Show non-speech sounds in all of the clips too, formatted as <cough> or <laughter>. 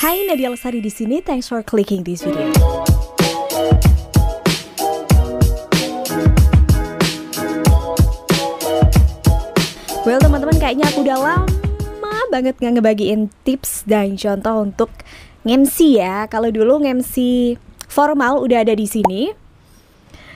Hai Nadia Lestari di sini. Thanks for clicking this video. Well teman-teman kayaknya aku udah lama banget nggak ngebagiin tips dan contoh untuk ngemsi ya. Kalau dulu ngemsi formal udah ada di sini.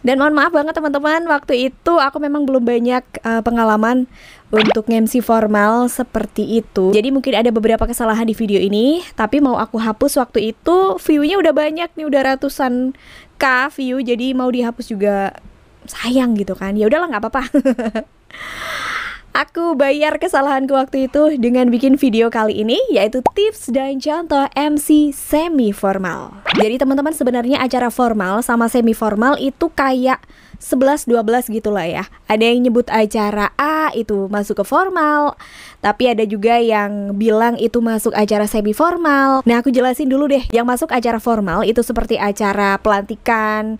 Dan mohon maaf banget teman-teman, waktu itu aku memang belum banyak uh, pengalaman untuk MC formal seperti itu. Jadi mungkin ada beberapa kesalahan di video ini, tapi mau aku hapus waktu itu view-nya udah banyak nih, udah ratusan k view, jadi mau dihapus juga sayang gitu kan. Ya udahlah nggak apa-apa. <laughs> Aku bayar kesalahanku waktu itu dengan bikin video kali ini yaitu tips dan contoh MC semi formal. Jadi teman-teman sebenarnya acara formal sama semi formal itu kayak 11 12 gitulah ya. Ada yang nyebut acara A itu masuk ke formal, tapi ada juga yang bilang itu masuk acara semi formal. Nah, aku jelasin dulu deh. Yang masuk acara formal itu seperti acara pelantikan,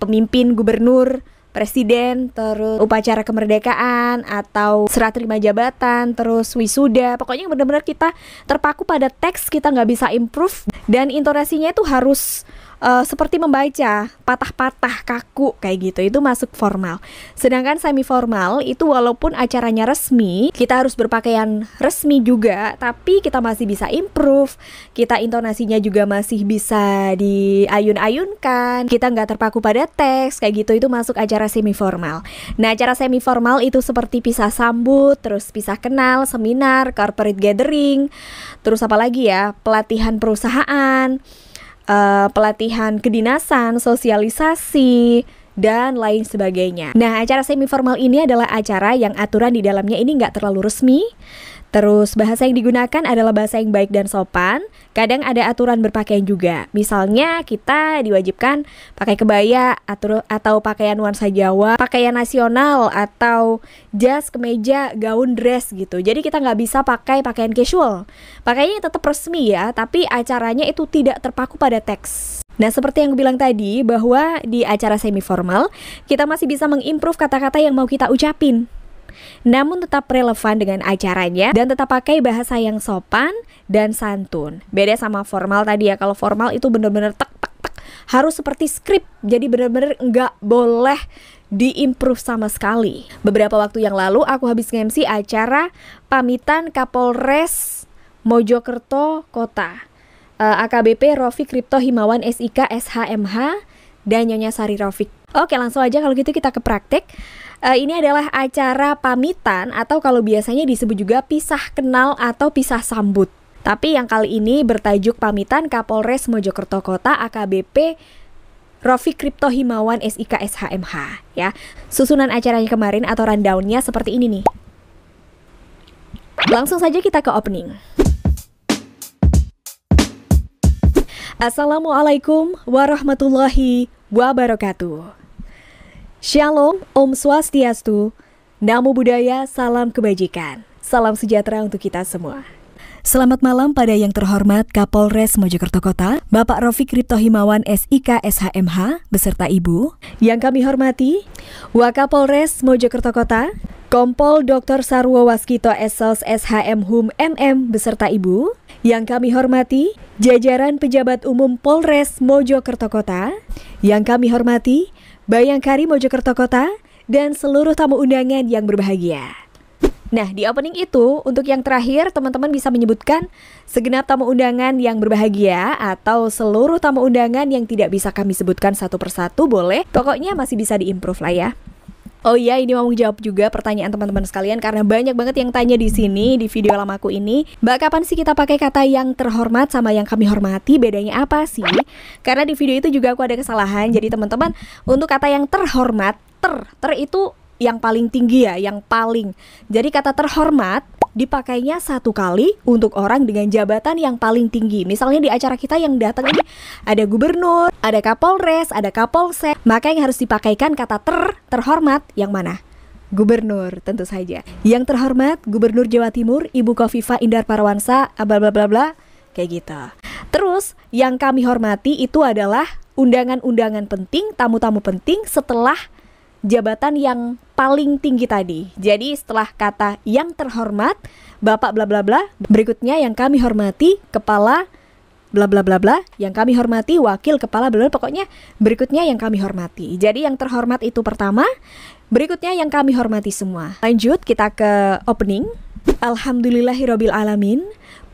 pemimpin, gubernur, presiden, terus upacara kemerdekaan atau serah terima jabatan, terus wisuda. Pokoknya benar-benar kita terpaku pada teks kita nggak bisa improve dan intonasinya itu harus uh, seperti membaca patah-patah kaku kayak gitu itu masuk formal sedangkan semi formal itu walaupun acaranya resmi kita harus berpakaian resmi juga tapi kita masih bisa improve kita intonasinya juga masih bisa diayun-ayunkan kita nggak terpaku pada teks kayak gitu itu masuk acara semi formal nah acara semi formal itu seperti pisah sambut terus pisah kenal seminar corporate gathering terus apa lagi ya pelatihan perusahaan Eh, pelatihan kedinasan, sosialisasi, dan lain sebagainya. Nah, acara semi formal ini adalah acara yang aturan di dalamnya ini nggak terlalu resmi. Terus bahasa yang digunakan adalah bahasa yang baik dan sopan. Kadang ada aturan berpakaian juga. Misalnya kita diwajibkan pakai kebaya atau, atau pakaian nuansa Jawa, pakaian nasional atau jas, kemeja, gaun, dress gitu. Jadi kita nggak bisa pakai pakaian casual. Pakainya tetap resmi ya, tapi acaranya itu tidak terpaku pada teks. Nah, seperti yang gue bilang tadi bahwa di acara semi formal kita masih bisa mengimprove kata-kata yang mau kita ucapin. Namun tetap relevan dengan acaranya dan tetap pakai bahasa yang sopan dan santun. Beda sama formal tadi ya. Kalau formal itu bener-bener tek tek tek harus seperti skrip. Jadi bener-bener nggak boleh diimprove sama sekali. Beberapa waktu yang lalu aku habis ngemsi acara pamitan Kapolres Mojokerto Kota uh, eh, AKBP Rofi Kripto Himawan SIK SHMH dan Nyonya Sari Rofi. Oke, langsung aja kalau gitu kita ke praktek. Uh, ini adalah acara pamitan atau kalau biasanya disebut juga pisah kenal atau pisah sambut. Tapi yang kali ini bertajuk pamitan Kapolres Mojokerto Kota AKBP Rofi Kripto Himawan SIK SHMH ya. Susunan acaranya kemarin atau rundownnya seperti ini nih. Langsung saja kita ke opening. Assalamualaikum warahmatullahi wabarakatuh. Shalom, Om Swastiastu, Namo Buddhaya, salam kebajikan. Salam sejahtera untuk kita semua. Selamat malam pada yang terhormat Kapolres Mojokerto Kota, Bapak Rofik Ripto Himawan SIK SHMH beserta Ibu. Yang kami hormati, Wakapolres Mojokerto Kota, Kompol Dr. Sarwo Waskito Esos SHM Hum MM beserta Ibu, yang kami hormati, jajaran pejabat umum Polres Mojokerto Kota, yang kami hormati, Bayangkari Mojokerto Kota, dan seluruh tamu undangan yang berbahagia. Nah, di opening itu, untuk yang terakhir, teman-teman bisa menyebutkan segenap tamu undangan yang berbahagia atau seluruh tamu undangan yang tidak bisa kami sebutkan satu persatu boleh. Pokoknya masih bisa diimprove lah ya. Oh iya, ini mau menjawab juga pertanyaan teman-teman sekalian karena banyak banget yang tanya di sini di video aku ini. Mbak, kapan sih kita pakai kata yang terhormat sama yang kami hormati? Bedanya apa sih? Karena di video itu juga aku ada kesalahan. Jadi teman-teman, untuk kata yang terhormat, ter, ter itu yang paling tinggi ya, yang paling. Jadi kata terhormat dipakainya satu kali untuk orang dengan jabatan yang paling tinggi. Misalnya di acara kita yang datang ini ada gubernur, ada kapolres, ada kapolsek. Maka yang harus dipakaikan kata ter terhormat yang mana? Gubernur tentu saja. Yang terhormat Gubernur Jawa Timur Ibu Kofifa Indar Parawansa bla bla bla bla kayak gitu. Terus yang kami hormati itu adalah undangan-undangan penting, tamu-tamu penting setelah jabatan yang paling tinggi tadi. Jadi setelah kata yang terhormat, Bapak bla bla bla, berikutnya yang kami hormati kepala bla bla bla bla, yang kami hormati wakil kepala bla, bla pokoknya berikutnya yang kami hormati. Jadi yang terhormat itu pertama, berikutnya yang kami hormati semua. Lanjut kita ke opening. Alhamdulillahirabbil alamin.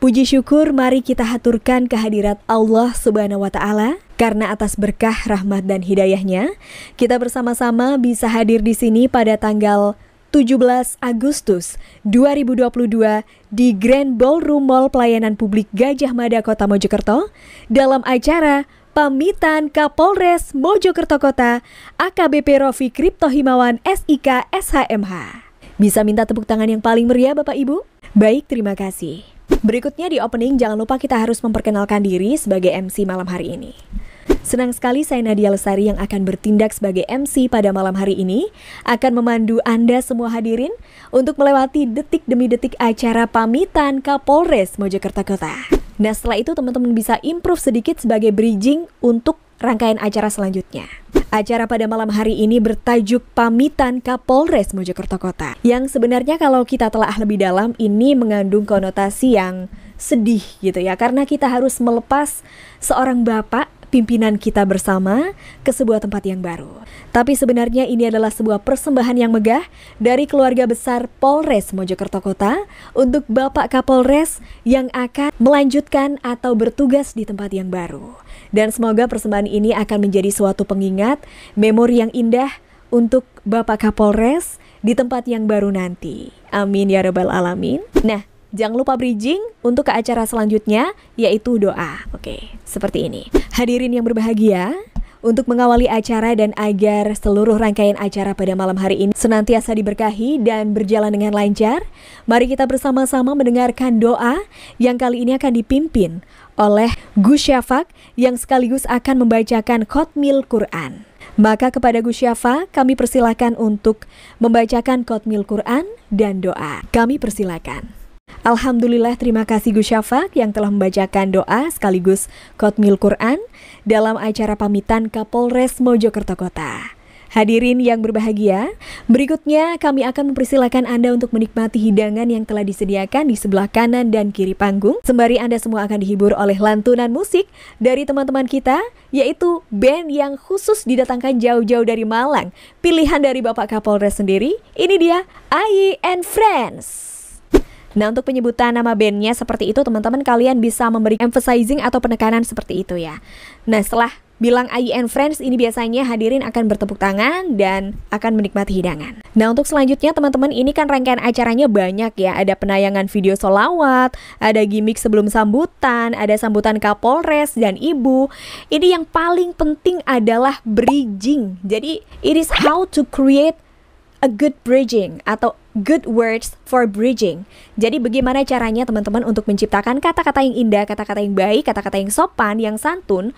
Puji syukur mari kita haturkan kehadirat Allah Subhanahu wa taala karena atas berkah rahmat dan hidayahnya kita bersama-sama bisa hadir di sini pada tanggal 17 Agustus 2022 di Grand Ballroom Mall Pelayanan Publik Gajah Mada Kota Mojokerto dalam acara Pamitan Kapolres Mojokerto Kota AKBP Rofi Kripto Himawan SIK SHMH. Bisa minta tepuk tangan yang paling meriah Bapak Ibu? Baik, terima kasih. Berikutnya di opening jangan lupa kita harus memperkenalkan diri sebagai MC malam hari ini. Senang sekali saya Nadia Lesari yang akan bertindak sebagai MC pada malam hari ini akan memandu Anda semua hadirin untuk melewati detik demi detik acara pamitan Kapolres Mojokerto Kota. Nah setelah itu teman-teman bisa improve sedikit sebagai bridging untuk rangkaian acara selanjutnya. Acara pada malam hari ini bertajuk Pamitan Kapolres Mojokerto Kota. Yang sebenarnya kalau kita telah lebih dalam ini mengandung konotasi yang sedih gitu ya karena kita harus melepas seorang bapak pimpinan kita bersama ke sebuah tempat yang baru. Tapi sebenarnya ini adalah sebuah persembahan yang megah dari keluarga besar Polres Mojokerto Kota untuk Bapak Kapolres yang akan melanjutkan atau bertugas di tempat yang baru. Dan semoga persembahan ini akan menjadi suatu pengingat, memori yang indah untuk Bapak Kapolres di tempat yang baru nanti. Amin ya rabbal alamin. Nah, Jangan lupa bridging untuk ke acara selanjutnya yaitu doa. Oke, seperti ini. Hadirin yang berbahagia, untuk mengawali acara dan agar seluruh rangkaian acara pada malam hari ini senantiasa diberkahi dan berjalan dengan lancar, mari kita bersama-sama mendengarkan doa yang kali ini akan dipimpin oleh Gus Syafak yang sekaligus akan membacakan Khotmil Quran. Maka kepada Gus Syafa kami persilakan untuk membacakan Khotmil Quran dan doa. Kami persilakan. Alhamdulillah terima kasih Gus Syafak yang telah membacakan doa sekaligus Kotmil Quran dalam acara pamitan Kapolres Mojokerto Kota. Hadirin yang berbahagia, berikutnya kami akan mempersilahkan Anda untuk menikmati hidangan yang telah disediakan di sebelah kanan dan kiri panggung. Sembari Anda semua akan dihibur oleh lantunan musik dari teman-teman kita, yaitu band yang khusus didatangkan jauh-jauh dari Malang. Pilihan dari Bapak Kapolres sendiri, ini dia, AI and Friends. Nah untuk penyebutan nama bandnya seperti itu teman-teman kalian bisa memberi emphasizing atau penekanan seperti itu ya. Nah setelah bilang I and Friends ini biasanya hadirin akan bertepuk tangan dan akan menikmati hidangan. Nah untuk selanjutnya teman-teman ini kan rangkaian acaranya banyak ya. Ada penayangan video solawat, ada gimmick sebelum sambutan, ada sambutan Kapolres dan Ibu. Ini yang paling penting adalah bridging. Jadi it is how to create a good bridging atau good words for bridging. Jadi bagaimana caranya teman-teman untuk menciptakan kata-kata yang indah, kata-kata yang baik, kata-kata yang sopan, yang santun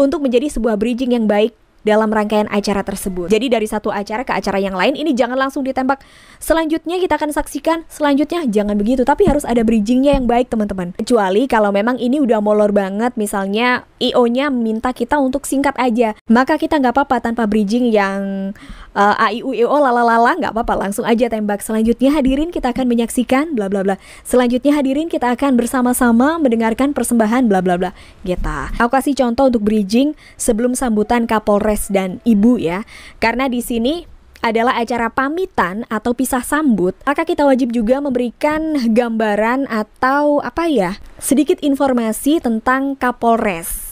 untuk menjadi sebuah bridging yang baik dalam rangkaian acara tersebut. Jadi dari satu acara ke acara yang lain ini jangan langsung ditembak. Selanjutnya kita akan saksikan, selanjutnya jangan begitu, tapi harus ada bridgingnya yang baik teman-teman. Kecuali kalau memang ini udah molor banget, misalnya IO-nya minta kita untuk singkat aja, maka kita nggak apa-apa tanpa bridging yang uh, eh, AIU IO lalalala nggak apa-apa langsung aja tembak. Selanjutnya hadirin kita akan menyaksikan bla bla bla. Selanjutnya hadirin kita akan bersama-sama mendengarkan persembahan bla bla bla. Gita. Aku kasih contoh untuk bridging sebelum sambutan Kapolres Kapolres dan Ibu ya. Karena di sini adalah acara pamitan atau pisah sambut, maka kita wajib juga memberikan gambaran atau apa ya, sedikit informasi tentang Kapolres.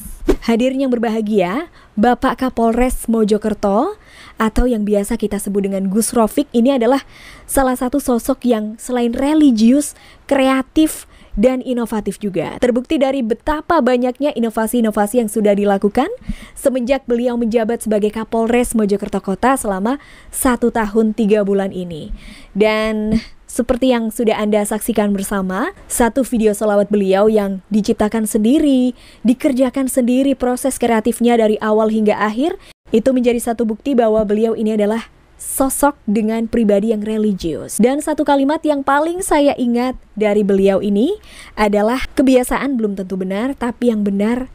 Hadirin yang berbahagia, Bapak Kapolres Mojokerto atau yang biasa kita sebut dengan Gus Rofik ini adalah salah satu sosok yang selain religius, kreatif, dan inovatif juga. Terbukti dari betapa banyaknya inovasi-inovasi yang sudah dilakukan semenjak beliau menjabat sebagai Kapolres Mojokerto Kota selama satu tahun tiga bulan ini. Dan seperti yang sudah Anda saksikan bersama, satu video selawat beliau yang diciptakan sendiri, dikerjakan sendiri proses kreatifnya dari awal hingga akhir, itu menjadi satu bukti bahwa beliau ini adalah sosok dengan pribadi yang religius. Dan satu kalimat yang paling saya ingat dari beliau ini adalah kebiasaan belum tentu benar, tapi yang benar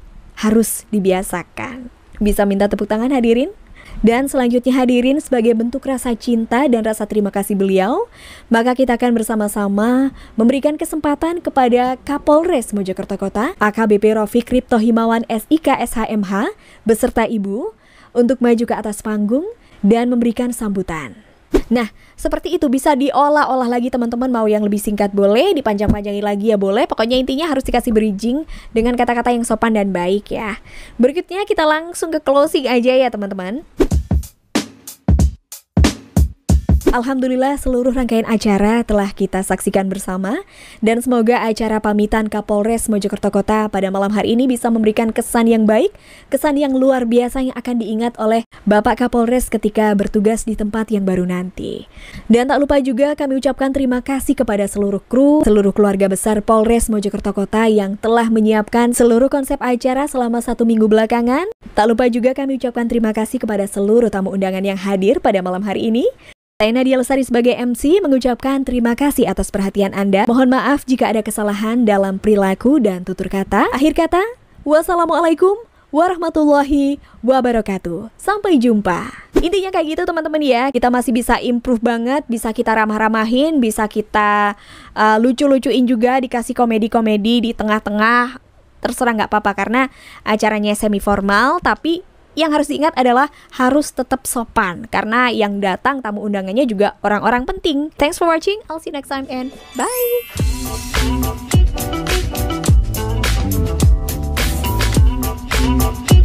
harus dibiasakan. Bisa minta tepuk tangan hadirin? Dan selanjutnya hadirin sebagai bentuk rasa cinta dan rasa terima kasih beliau, maka kita akan bersama-sama memberikan kesempatan kepada Kapolres Mojokerto Kota, AKBP Rofi Kripto Himawan SIK SHMH, beserta Ibu, untuk maju ke atas panggung dan memberikan sambutan. Nah, seperti itu bisa diolah-olah lagi teman-teman mau yang lebih singkat boleh, dipanjang-panjangin lagi ya boleh. Pokoknya intinya harus dikasih bridging dengan kata-kata yang sopan dan baik ya. Berikutnya kita langsung ke closing aja ya teman-teman. Alhamdulillah seluruh rangkaian acara telah kita saksikan bersama dan semoga acara pamitan Kapolres Mojokerto Kota pada malam hari ini bisa memberikan kesan yang baik, kesan yang luar biasa yang akan diingat oleh Bapak Kapolres ketika bertugas di tempat yang baru nanti. Dan tak lupa juga kami ucapkan terima kasih kepada seluruh kru, seluruh keluarga besar Polres Mojokerto Kota yang telah menyiapkan seluruh konsep acara selama satu minggu belakangan. Tak lupa juga kami ucapkan terima kasih kepada seluruh tamu undangan yang hadir pada malam hari ini. Saya Nadia Lestari sebagai MC mengucapkan terima kasih atas perhatian Anda. Mohon maaf jika ada kesalahan dalam perilaku dan tutur kata. Akhir kata, wassalamualaikum warahmatullahi wabarakatuh. Sampai jumpa. Intinya kayak gitu teman-teman ya. Kita masih bisa improve banget, bisa kita ramah-ramahin, bisa kita uh, lucu-lucuin juga, dikasih komedi-komedi di tengah-tengah. Terserah nggak apa-apa karena acaranya semi formal tapi yang harus diingat adalah harus tetap sopan karena yang datang tamu undangannya juga orang-orang penting. Thanks for watching. I'll see you next time and bye.